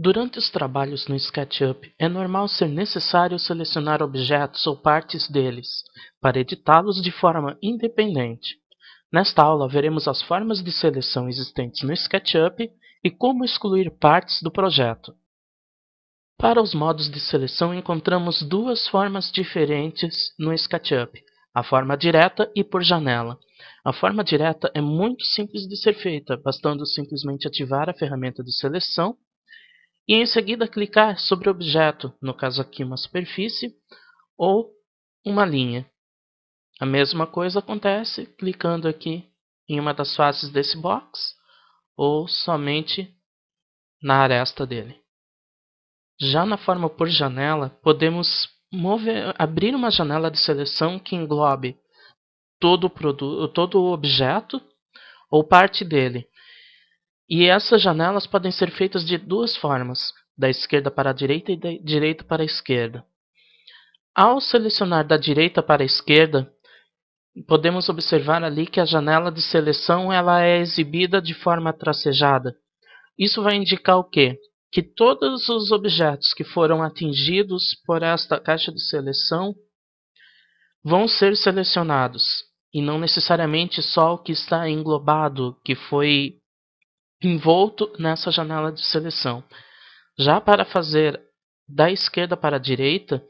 Durante os trabalhos no SketchUp, é normal ser necessário selecionar objetos ou partes deles, para editá-los de forma independente. Nesta aula, veremos as formas de seleção existentes no SketchUp e como excluir partes do projeto. Para os modos de seleção, encontramos duas formas diferentes no SketchUp, a forma direta e por janela. A forma direta é muito simples de ser feita, bastando simplesmente ativar a ferramenta de seleção e em seguida clicar sobre o objeto, no caso aqui uma superfície ou uma linha. A mesma coisa acontece clicando aqui em uma das faces desse box ou somente na aresta dele. Já na forma por janela, podemos mover, abrir uma janela de seleção que englobe todo o, produto, todo o objeto ou parte dele, e essas janelas podem ser feitas de duas formas, da esquerda para a direita e da direita para a esquerda. Ao selecionar da direita para a esquerda, podemos observar ali que a janela de seleção ela é exibida de forma tracejada. Isso vai indicar o quê? Que todos os objetos que foram atingidos por esta caixa de seleção vão ser selecionados, e não necessariamente só o que está englobado, que foi envolto nessa janela de seleção. Já para fazer da esquerda para a direita,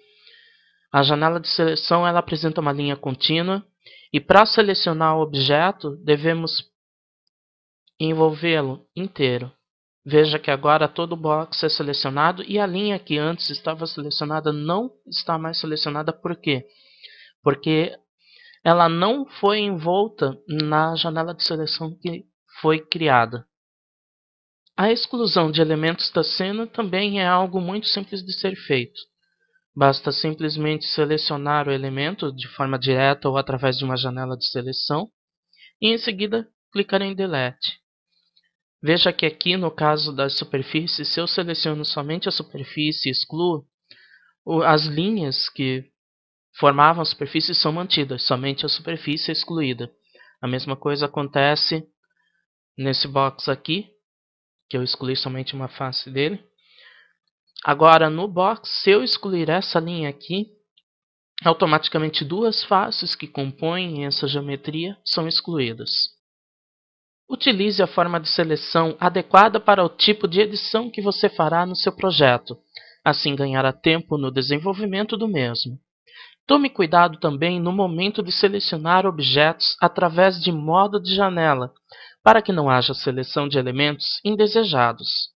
a janela de seleção ela apresenta uma linha contínua e para selecionar o objeto devemos envolvê-lo inteiro. Veja que agora todo o box é selecionado e a linha que antes estava selecionada não está mais selecionada. Por quê? Porque ela não foi envolta na janela de seleção que foi criada. A exclusão de elementos da cena também é algo muito simples de ser feito. Basta simplesmente selecionar o elemento de forma direta ou através de uma janela de seleção e em seguida clicar em Delete. Veja que aqui no caso das superfícies, se eu seleciono somente a superfície e excluo, as linhas que formavam a superfície são mantidas, somente a superfície é excluída. A mesma coisa acontece nesse box aqui, que eu excluí somente uma face dele. Agora, no box, se eu excluir essa linha aqui, automaticamente duas faces que compõem essa geometria são excluídas. Utilize a forma de seleção adequada para o tipo de edição que você fará no seu projeto, assim ganhará tempo no desenvolvimento do mesmo. Tome cuidado também no momento de selecionar objetos através de modo de janela, para que não haja seleção de elementos indesejados